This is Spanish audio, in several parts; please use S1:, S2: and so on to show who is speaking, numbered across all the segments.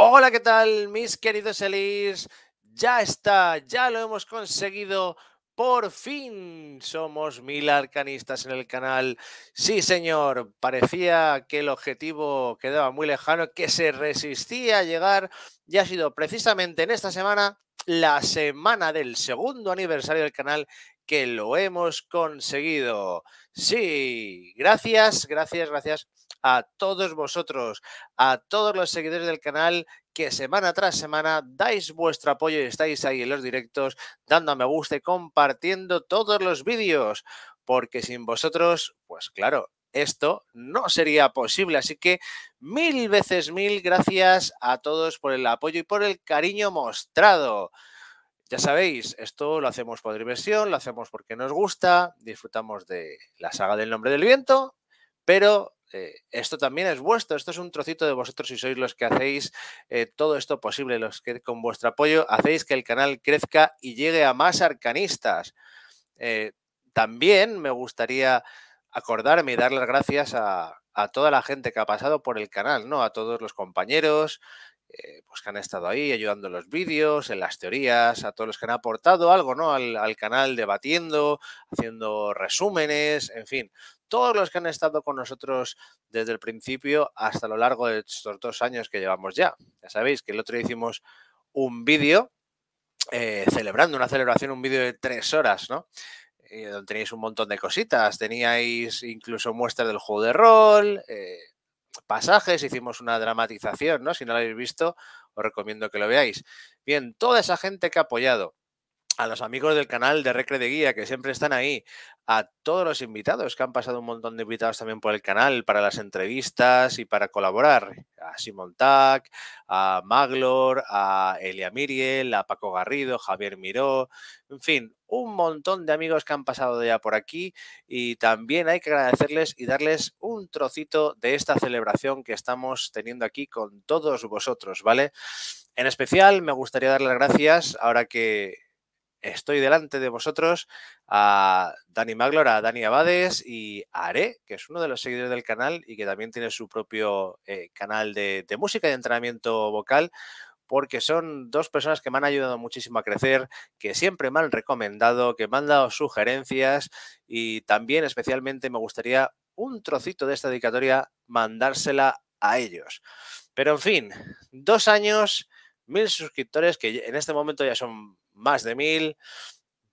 S1: Hola, ¿qué tal, mis queridos Elis? Ya está, ya lo hemos conseguido. Por fin somos mil arcanistas en el canal. Sí, señor, parecía que el objetivo quedaba muy lejano, que se resistía a llegar y ha sido precisamente en esta semana, la semana del segundo aniversario del canal, que lo hemos conseguido. Sí, gracias, gracias, gracias a todos vosotros, a todos los seguidores del canal que semana tras semana dais vuestro apoyo y estáis ahí en los directos dando a me gusta y compartiendo todos los vídeos, porque sin vosotros, pues claro, esto no sería posible. Así que mil veces mil gracias a todos por el apoyo y por el cariño mostrado. Ya sabéis, esto lo hacemos por diversión, lo hacemos porque nos gusta, disfrutamos de la saga del nombre del viento, pero eh, esto también es vuestro, esto es un trocito de vosotros y sois los que hacéis eh, todo esto posible, los que con vuestro apoyo hacéis que el canal crezca y llegue a más arcanistas. Eh, también me gustaría acordarme y dar las gracias a, a, toda la gente que ha pasado por el canal, ¿no? A todos los compañeros eh, pues que han estado ahí ayudando en los vídeos, en las teorías, a todos los que han aportado algo ¿no? al, canal debatiendo, haciendo resúmenes, en fin, todos los que han estado con nosotros desde el principio hasta lo largo de estos dos años que llevamos ya. Ya sabéis que el otro día hicimos un vídeo eh, celebrando una celebración, un vídeo de tres horas, ¿no? donde teníais un montón de cositas, teníais incluso muestras del juego de rol, eh, pasajes, hicimos una dramatización, ¿no? Si no lo habéis visto, os recomiendo que lo veáis. Bien, toda esa gente que ha apoyado, a los amigos del canal de Recre de Guía que siempre están ahí, a todos los invitados que han pasado un montón de invitados también por el canal para las entrevistas y para colaborar, a Simon Tac, a Maglor, a Elia Miriel, a Paco Garrido, Javier Miró, en fin, un montón de amigos que han pasado ya por aquí y también hay que agradecerles y darles un trocito de esta celebración que estamos teniendo aquí con todos vosotros, ¿vale? En especial me gustaría dar las gracias ahora que estoy delante de vosotros a Dani Maglor, a Dani Abades y a Are, que es uno de los seguidores del canal y que también tiene su propio eh, canal de, música y entrenamiento vocal porque son dos personas que me han ayudado muchísimo a crecer, que siempre me han recomendado, que me han dado sugerencias y también especialmente me gustaría un trocito de esta dedicatoria mandársela a ellos. Pero en fin, dos años, mil suscriptores que en este momento ya son más de mil.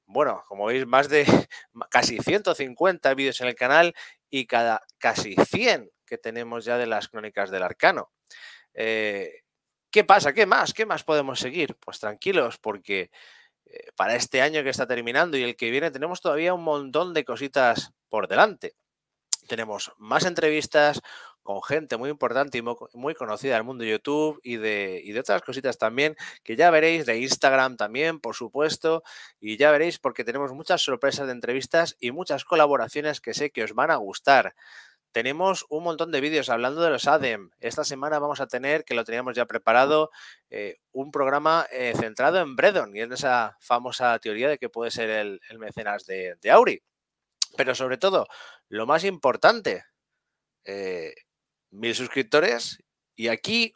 S1: Bueno, como veis, más de casi 150 vídeos en el canal y cada casi 100 que tenemos ya de las crónicas del arcano. Eh, ¿Qué pasa? ¿Qué más? ¿Qué más podemos seguir? Pues tranquilos, porque eh, para este año que está terminando y el que viene tenemos todavía un montón de cositas por delante. Tenemos más entrevistas, con gente muy importante y muy conocida del mundo de YouTube y de, de otras cositas también, que ya veréis, de Instagram también, por supuesto, y ya veréis porque tenemos muchas sorpresas de entrevistas y muchas colaboraciones que sé que os van a gustar. Tenemos un montón de vídeos hablando de los ADEM. Esta semana vamos a tener, que lo teníamos ya preparado, eh, un programa eh, centrado en Bredon y en esa famosa teoría de que puede ser el, mecenas de, Auri. Pero sobre todo, lo más importante, eh, mil suscriptores y aquí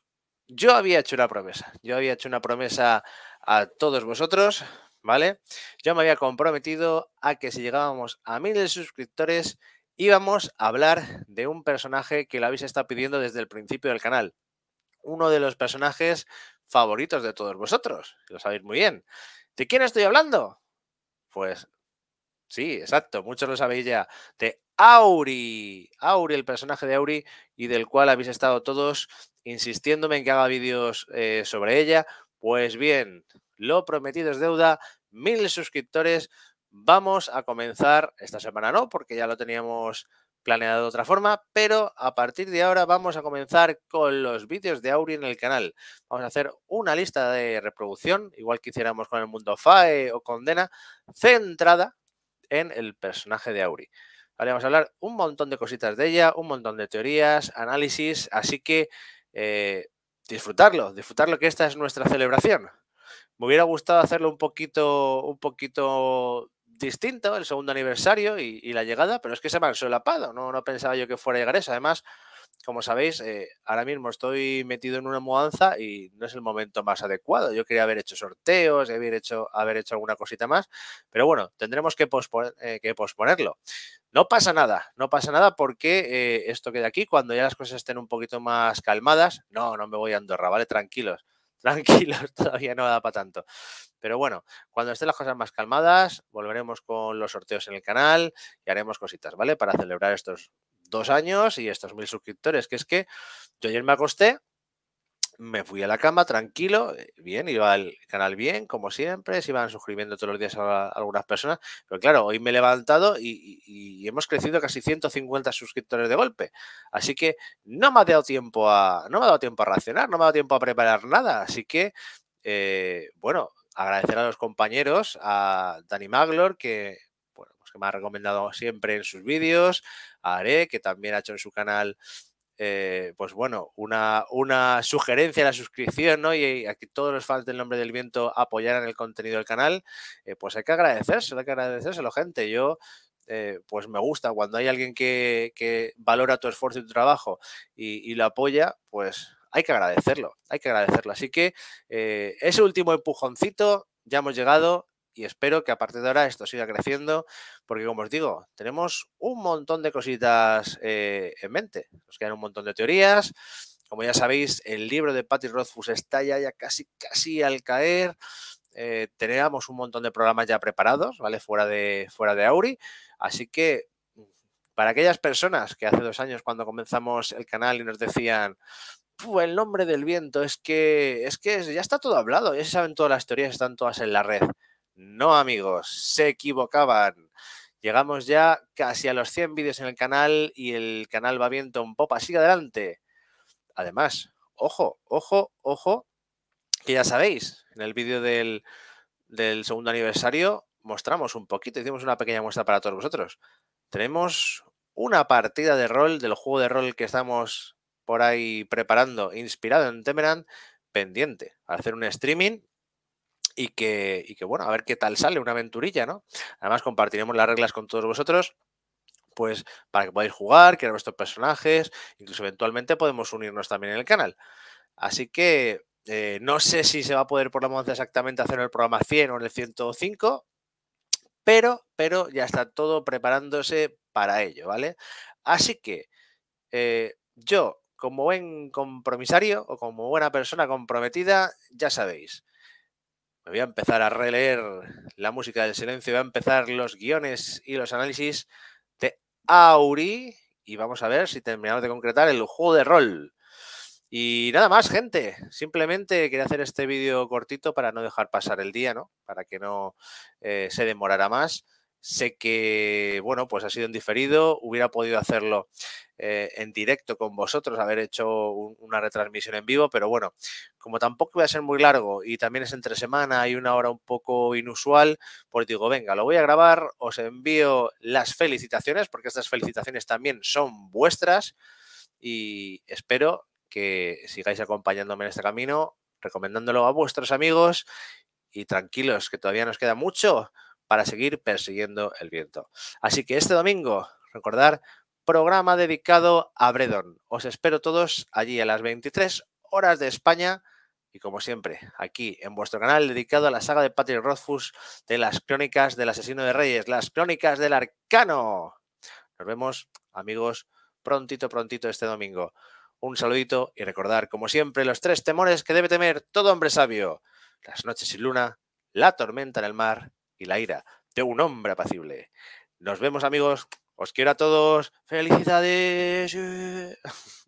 S1: yo había hecho una promesa. Yo había hecho una promesa a todos vosotros, ¿vale? Yo me había comprometido a que si llegábamos a mil suscriptores íbamos a hablar de un personaje que lo habéis estado pidiendo desde el principio del canal. Uno de los personajes favoritos de todos vosotros, lo sabéis muy bien. ¿De quién estoy hablando? Pues sí, exacto, muchos lo sabéis ya, de Auri. Auri, el personaje de Auri, y del cual habéis estado todos insistiéndome en que haga vídeos eh, sobre ella. Pues bien, lo prometido es deuda, mil suscriptores. Vamos a comenzar, esta semana no, porque ya lo teníamos planeado de otra forma, pero a partir de ahora vamos a comenzar con los vídeos de Auri en el canal. Vamos a hacer una lista de reproducción, igual que hiciéramos con el mundo FAE o Condena, centrada en el personaje de Auri vamos a hablar un montón de cositas de ella, un montón de teorías, análisis, así que eh, disfrutarlo, disfrutarlo que esta es nuestra celebración. Me hubiera gustado hacerlo un poquito, un poquito distinto, el segundo aniversario y, la llegada, pero es que se me han solapado, no, no pensaba yo que fuera a llegar eso. Además, como sabéis, eh, ahora mismo estoy metido en una mudanza y no es el momento más adecuado. Yo quería haber hecho sorteos, haber hecho, haber hecho alguna cosita más, pero bueno, tendremos que, eh, posponerlo. No pasa nada, no pasa nada porque eh, esto queda aquí. Cuando ya las cosas estén un poquito más calmadas, no, no me voy a Andorra, ¿vale? Tranquilos tranquilos, todavía no da para tanto. Pero bueno, cuando estén las cosas más calmadas, volveremos con los sorteos en el canal y haremos cositas, ¿vale? Para celebrar estos dos años y estos mil suscriptores, que es que yo ayer me acosté me fui a la cama tranquilo, eh, bien, iba el canal bien, como siempre, se iban suscribiendo todos los días a, algunas personas, pero claro, hoy me he levantado y, hemos crecido casi 150 suscriptores de golpe, así que no me ha dado tiempo a, no me ha dado tiempo a racionar, no me ha dado tiempo a preparar nada, así que, eh, bueno, agradecer a los compañeros, a Dani Maglor, que pues que me ha recomendado siempre en sus vídeos, a Are, que también ha hecho en su canal eh, pues bueno, una, una sugerencia a la suscripción, ¿no? Y aquí todos los fans del nombre del viento apoyaran el contenido del canal, eh, pues hay que agradecerse hay que agradecérselo, gente. Yo, eh, pues me gusta cuando hay alguien que, valora tu esfuerzo y tu trabajo y lo apoya, pues hay que agradecerlo, hay que agradecerlo. Así que ese último empujoncito, ya hemos llegado, y espero que a partir de ahora esto siga creciendo, porque como os digo, tenemos un montón de cositas eh, en mente. Nos quedan un montón de teorías. Como ya sabéis, el libro de Paty Rothfuss está ya, casi, casi al caer. Eh, teníamos un montón de programas ya preparados, ¿vale? Fuera de, fuera de Auri. Así que para aquellas personas que hace dos años cuando comenzamos el canal y nos decían, el nombre del viento, es que, es que ya está todo hablado, ya se saben todas las teorías, están todas en la red. No, amigos, se equivocaban. Llegamos ya casi a los 100 vídeos en el canal y el canal va viento un popa, sigue adelante. Además, ojo, ojo, ojo, que ya sabéis, en el vídeo del, del segundo aniversario mostramos un poquito, hicimos una pequeña muestra para todos vosotros. Tenemos una partida de rol del juego de rol que estamos por ahí preparando, inspirado en Temeran, pendiente. hacer un streaming, y que, que, bueno, a ver qué tal sale, una aventurilla, ¿no? Además, compartiremos las reglas con todos vosotros pues para que podáis jugar, crear vuestros personajes, incluso eventualmente podemos unirnos también en el canal. Así que eh, no sé si se va a poder por la moda exactamente hacer el programa 100 o en el 105, pero, pero ya está todo preparándose para ello, ¿vale? Así que eh, yo, como buen compromisario o como buena persona comprometida, ya sabéis, voy a empezar a releer la música del silencio, voy a empezar los guiones y los análisis de Auri y vamos a ver si terminamos de concretar el juego de rol. Y nada más, gente. Simplemente quería hacer este vídeo cortito para no dejar pasar el día, ¿no? Para que no eh, se demorara más. Sé que, bueno, pues ha sido en diferido, hubiera podido hacerlo eh, en directo con vosotros, haber hecho una retransmisión en vivo, pero bueno, como tampoco voy a ser muy largo y también es entre semana y una hora un poco inusual, pues digo, venga, lo voy a grabar, os envío las felicitaciones, porque estas felicitaciones también son vuestras y espero que sigáis acompañándome en este camino, recomendándolo a vuestros amigos y tranquilos, que todavía nos queda mucho para seguir persiguiendo el viento. Así que este domingo, recordar, programa dedicado a Bredon. Os espero todos allí a las 23 horas de España y como siempre, aquí en vuestro canal dedicado a la saga de Patrick Rothfuss de las crónicas del asesino de reyes, las crónicas del arcano. Nos vemos, amigos, prontito, prontito este domingo. Un saludito y recordar, como siempre, los tres temores que debe temer todo hombre sabio. Las noches sin luna, la tormenta en el mar y la ira de un hombre apacible. Nos vemos amigos, os quiero a todos, felicidades.